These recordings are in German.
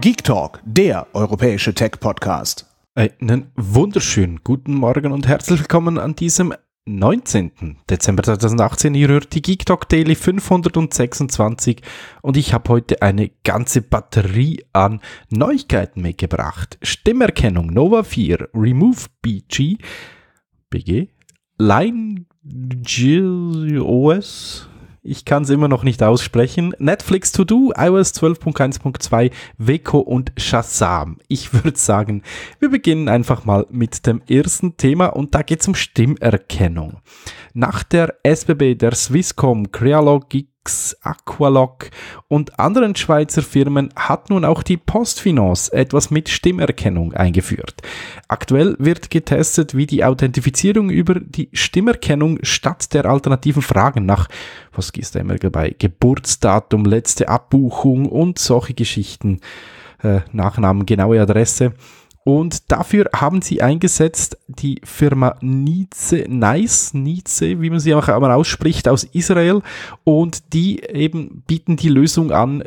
Geek Talk, der europäische Tech-Podcast. Einen wunderschönen guten Morgen und herzlich willkommen an diesem 19. Dezember 2018. Ihr hört die Geek Talk Daily 526 und ich habe heute eine ganze Batterie an Neuigkeiten mitgebracht. Stimmerkennung Nova 4, Remove BG, BG, Line GOS, ich kann es immer noch nicht aussprechen. Netflix To Do, iOS 12.1.2, Weko und Shazam. Ich würde sagen, wir beginnen einfach mal mit dem ersten Thema und da geht es um Stimmerkennung. Nach der SBB, der Swisscom, Crealogic X, Aqualock und anderen Schweizer Firmen hat nun auch die Postfinance etwas mit Stimmerkennung eingeführt. Aktuell wird getestet, wie die Authentifizierung über die Stimmerkennung statt der alternativen Fragen nach, was ist da immer bei Geburtsdatum, letzte Abbuchung und solche Geschichten, äh, Nachnamen, genaue Adresse, und dafür haben sie eingesetzt die Firma Nice, Nice, Nice, wie man sie auch einmal ausspricht, aus Israel. Und die eben bieten die Lösung an,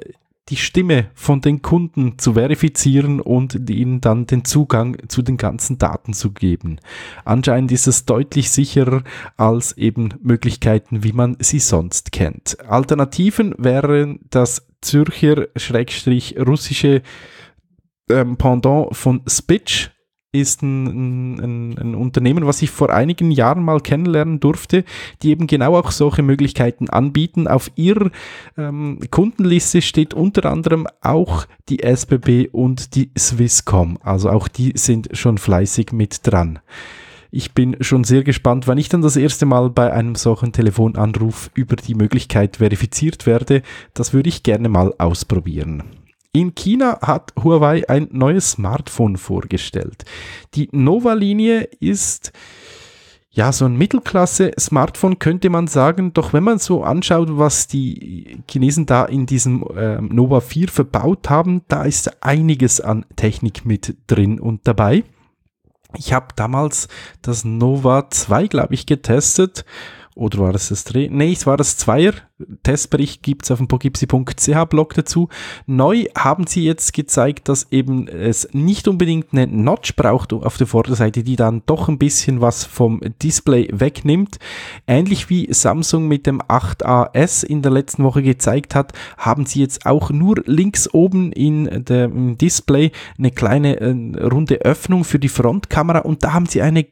die Stimme von den Kunden zu verifizieren und ihnen dann den Zugang zu den ganzen Daten zu geben. Anscheinend ist es deutlich sicherer als eben Möglichkeiten, wie man sie sonst kennt. Alternativen wären das Zürcher-russische ähm, Pendant von Spitch ist ein, ein, ein, Unternehmen, was ich vor einigen Jahren mal kennenlernen durfte, die eben genau auch solche Möglichkeiten anbieten. Auf ihrer ähm, Kundenliste steht unter anderem auch die SBB und die Swisscom. Also auch die sind schon fleißig mit dran. Ich bin schon sehr gespannt, wann ich dann das erste Mal bei einem solchen Telefonanruf über die Möglichkeit verifiziert werde. Das würde ich gerne mal ausprobieren. In China hat Huawei ein neues Smartphone vorgestellt. Die Nova-Linie ist ja, so ein Mittelklasse-Smartphone könnte man sagen, doch wenn man so anschaut, was die Chinesen da in diesem äh, Nova 4 verbaut haben, da ist einiges an Technik mit drin und dabei. Ich habe damals das Nova 2, glaube ich, getestet oder war das das Dreh? Nee, es war das Zweier. Testbericht gibt es auf dem pogipsi.ch Blog dazu. Neu haben sie jetzt gezeigt, dass eben es nicht unbedingt eine Notch braucht auf der Vorderseite, die dann doch ein bisschen was vom Display wegnimmt. Ähnlich wie Samsung mit dem 8AS in der letzten Woche gezeigt hat, haben sie jetzt auch nur links oben in dem Display eine kleine äh, runde Öffnung für die Frontkamera und da haben sie eine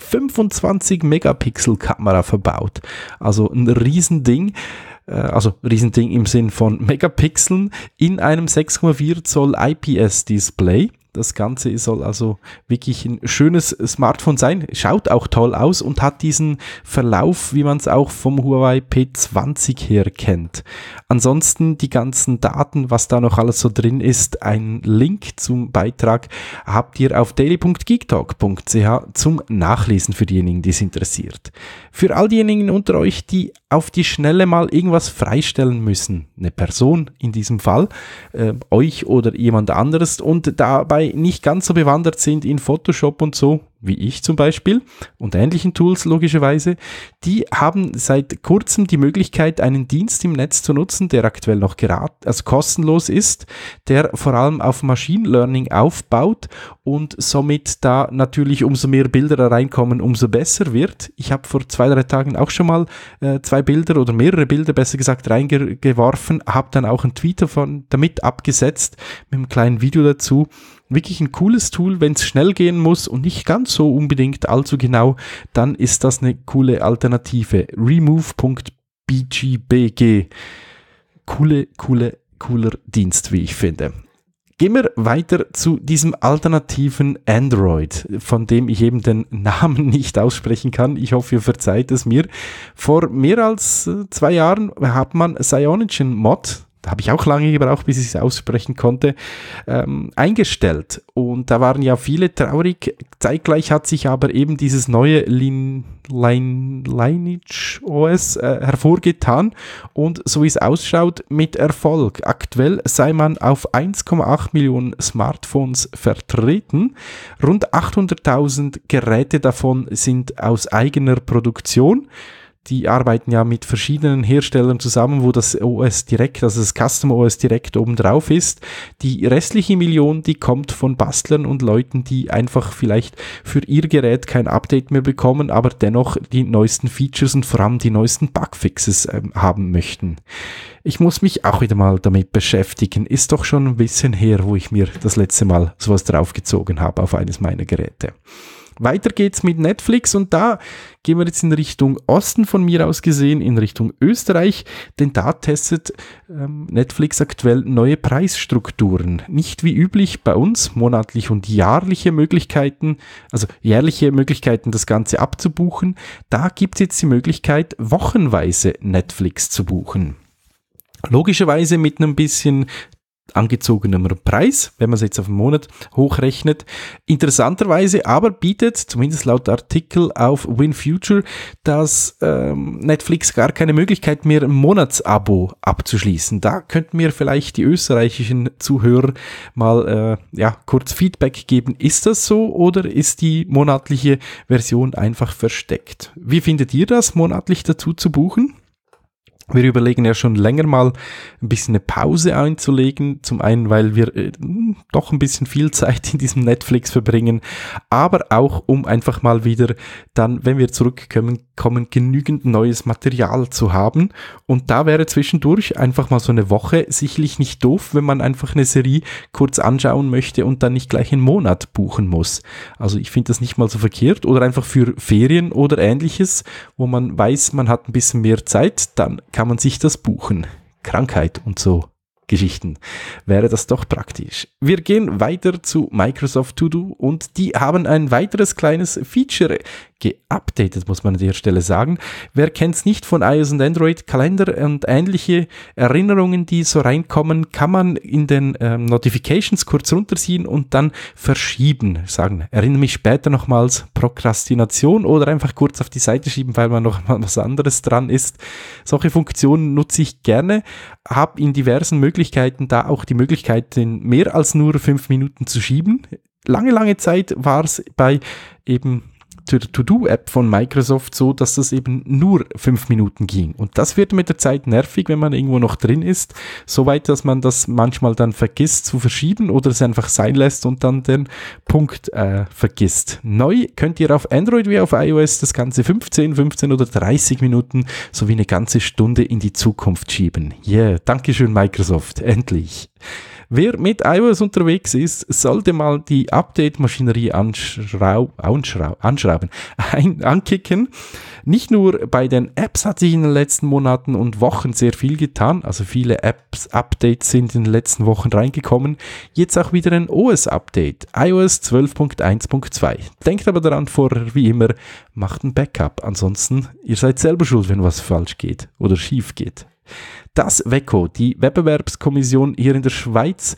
25 Megapixel Kamera verbaut. Also ein Riesending äh, also Riesending im Sinn von Megapixeln in einem 6,4 Zoll IPS Display. Das Ganze soll also wirklich ein schönes Smartphone sein, schaut auch toll aus und hat diesen Verlauf, wie man es auch vom Huawei P20 her kennt. Ansonsten die ganzen Daten, was da noch alles so drin ist, ein Link zum Beitrag habt ihr auf daily.geektalk.ch zum Nachlesen für diejenigen, die es interessiert. Für all diejenigen unter euch, die auf die Schnelle mal irgendwas freistellen müssen, eine Person in diesem Fall, äh, euch oder jemand anderes und dabei nicht ganz so bewandert sind in Photoshop und so, wie ich zum Beispiel und ähnlichen Tools logischerweise, die haben seit kurzem die Möglichkeit, einen Dienst im Netz zu nutzen, der aktuell noch gerade, also kostenlos ist, der vor allem auf Machine Learning aufbaut und somit da natürlich umso mehr Bilder da reinkommen, umso besser wird. Ich habe vor zwei, drei Tagen auch schon mal äh, zwei Bilder oder mehrere Bilder besser gesagt reingeworfen, habe dann auch einen Tweet davon damit abgesetzt mit einem kleinen Video dazu wirklich ein cooles Tool, wenn es schnell gehen muss und nicht ganz so unbedingt allzu genau, dann ist das eine coole Alternative. Remove.bgbg. Coole, coole, cooler Dienst, wie ich finde. Gehen wir weiter zu diesem alternativen Android, von dem ich eben den Namen nicht aussprechen kann. Ich hoffe, ihr verzeiht es mir. Vor mehr als äh, zwei Jahren hat man Cyanogen Mod da habe ich auch lange gebraucht, bis ich es aussprechen konnte, ähm, eingestellt. Und da waren ja viele traurig. Zeitgleich hat sich aber eben dieses neue Lin, Lin, Lineage OS äh, hervorgetan. Und so wie es ausschaut, mit Erfolg. Aktuell sei man auf 1,8 Millionen Smartphones vertreten. Rund 800.000 Geräte davon sind aus eigener Produktion die arbeiten ja mit verschiedenen Herstellern zusammen, wo das OS direkt, also das Custom OS direkt oben drauf ist. Die restliche Million, die kommt von Bastlern und Leuten, die einfach vielleicht für ihr Gerät kein Update mehr bekommen, aber dennoch die neuesten Features und vor allem die neuesten Bugfixes äh, haben möchten. Ich muss mich auch wieder mal damit beschäftigen. Ist doch schon ein bisschen her, wo ich mir das letzte Mal sowas draufgezogen habe auf eines meiner Geräte. Weiter geht's mit Netflix und da gehen wir jetzt in Richtung Osten von mir aus gesehen, in Richtung Österreich, denn da testet ähm, Netflix aktuell neue Preisstrukturen. Nicht wie üblich bei uns monatlich und jährliche Möglichkeiten, also jährliche Möglichkeiten, das Ganze abzubuchen. Da gibt's jetzt die Möglichkeit, wochenweise Netflix zu buchen. Logischerweise mit einem bisschen angezogenem Preis, wenn man es jetzt auf den Monat hochrechnet. Interessanterweise aber bietet, zumindest laut Artikel auf WinFuture, dass ähm, Netflix gar keine Möglichkeit mehr, ein Monatsabo abzuschließen. Da könnten mir vielleicht die österreichischen Zuhörer mal äh, ja, kurz Feedback geben. Ist das so oder ist die monatliche Version einfach versteckt? Wie findet ihr das, monatlich dazu zu buchen? Wir überlegen ja schon länger mal ein bisschen eine Pause einzulegen. Zum einen, weil wir äh, doch ein bisschen viel Zeit in diesem Netflix verbringen, aber auch um einfach mal wieder dann, wenn wir zurückkommen, kommen, genügend neues Material zu haben. Und da wäre zwischendurch einfach mal so eine Woche sicherlich nicht doof, wenn man einfach eine Serie kurz anschauen möchte und dann nicht gleich einen Monat buchen muss. Also ich finde das nicht mal so verkehrt oder einfach für Ferien oder ähnliches, wo man weiß, man hat ein bisschen mehr Zeit, dann kann kann man sich das buchen. Krankheit und so. Geschichten. Wäre das doch praktisch. Wir gehen weiter zu Microsoft To Do und die haben ein weiteres kleines Feature geupdatet, muss man an der Stelle sagen. Wer kennt es nicht von iOS und Android? Kalender und ähnliche Erinnerungen, die so reinkommen, kann man in den ähm, Notifications kurz runterziehen und dann verschieben. Sagen, erinnere mich später nochmals, Prokrastination oder einfach kurz auf die Seite schieben, weil man noch mal was anderes dran ist. Solche Funktionen nutze ich gerne, habe in diversen Möglichkeiten Möglichkeiten, da auch die Möglichkeit, mehr als nur fünf Minuten zu schieben. Lange, lange Zeit war es bei eben To-Do-App von Microsoft so, dass das eben nur fünf Minuten ging. Und das wird mit der Zeit nervig, wenn man irgendwo noch drin ist, soweit, dass man das manchmal dann vergisst zu verschieben oder es einfach sein lässt und dann den Punkt äh, vergisst. Neu könnt ihr auf Android wie auf iOS das Ganze 15, 15 oder 30 Minuten sowie eine ganze Stunde in die Zukunft schieben. Yeah, Dankeschön Microsoft, endlich. Wer mit iOS unterwegs ist, sollte mal die Update-Maschinerie anschrauben. Anschrau anschrau schreiben, ein, ankicken. Nicht nur bei den Apps hat sich in den letzten Monaten und Wochen sehr viel getan, also viele Apps, Updates sind in den letzten Wochen reingekommen. Jetzt auch wieder ein OS-Update, iOS 12.1.2. Denkt aber daran vorher, wie immer, macht ein Backup, ansonsten ihr seid selber schuld, wenn was falsch geht oder schief geht. Das WECO, die Wettbewerbskommission hier in der Schweiz,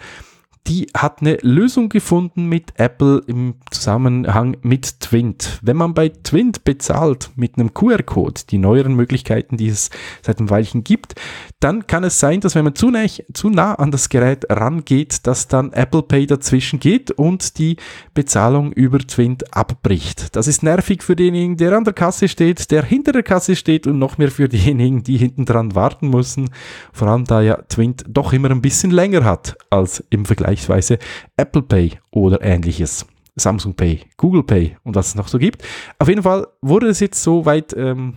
die hat eine Lösung gefunden mit Apple im Zusammenhang mit Twint. Wenn man bei Twint bezahlt mit einem QR-Code, die neueren Möglichkeiten, die es seit einem Weilchen gibt, dann kann es sein, dass wenn man zu, nah, zu nah an das Gerät rangeht, dass dann Apple Pay dazwischen geht und die Bezahlung über Twint abbricht. Das ist nervig für denjenigen, der an der Kasse steht, der hinter der Kasse steht und noch mehr für diejenigen, die hinten dran warten müssen. Vor allem da ja Twint doch immer ein bisschen länger hat als im Vergleich vergleichsweise Apple Pay oder ähnliches. Samsung Pay, Google Pay und was es noch so gibt. Auf jeden Fall wurde es jetzt so weit ähm,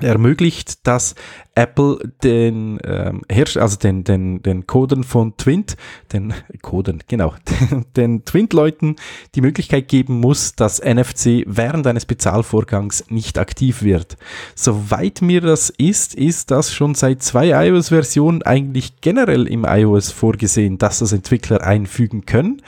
ermöglicht, dass Apple den ähm, Herst also den, den, den Coden von Twint, den Coden, genau, den, den Twint-Leuten die Möglichkeit geben muss, dass NFC während eines Bezahlvorgangs nicht aktiv wird. Soweit mir das ist, ist das schon seit zwei iOS-Versionen eigentlich generell im iOS vorgesehen, dass das Entwickler einfügen können.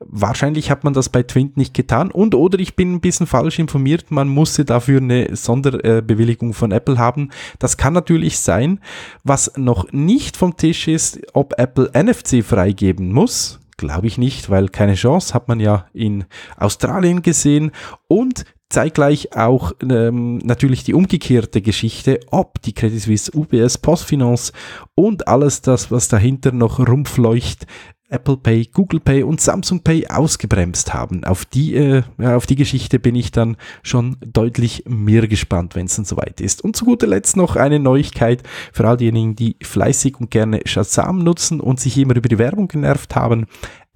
Wahrscheinlich hat man das bei Twint nicht getan und oder ich bin ein bisschen falsch informiert, man musste dafür eine Sonderbewilligung von Apple haben. Das kann natürlich sein. Was noch nicht vom Tisch ist, ob Apple NFC freigeben muss. Glaube ich nicht, weil keine Chance hat man ja in Australien gesehen. Und zeitgleich auch ähm, natürlich die umgekehrte Geschichte, ob die Credit Suisse, UBS, Postfinance und alles das, was dahinter noch rumfleucht, Apple Pay, Google Pay und Samsung Pay ausgebremst haben. Auf die, äh, ja, auf die Geschichte bin ich dann schon deutlich mehr gespannt, wenn es dann soweit ist. Und zu guter Letzt noch eine Neuigkeit für all diejenigen, die fleißig und gerne Shazam nutzen und sich immer über die Werbung genervt haben.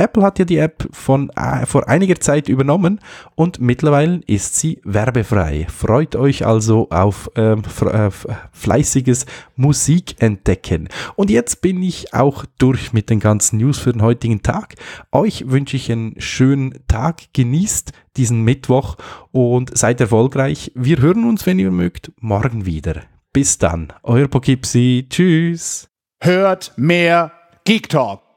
Apple hat ja die App von, äh, vor einiger Zeit übernommen und mittlerweile ist sie werbefrei. Freut euch also auf ähm, äh, fleißiges Musikentdecken. Und jetzt bin ich auch durch mit den ganzen News für den heutigen Tag. Euch wünsche ich einen schönen Tag. Genießt diesen Mittwoch und seid erfolgreich. Wir hören uns, wenn ihr mögt, morgen wieder. Bis dann, euer Poughkeepsie. Tschüss. Hört mehr Geek Talk.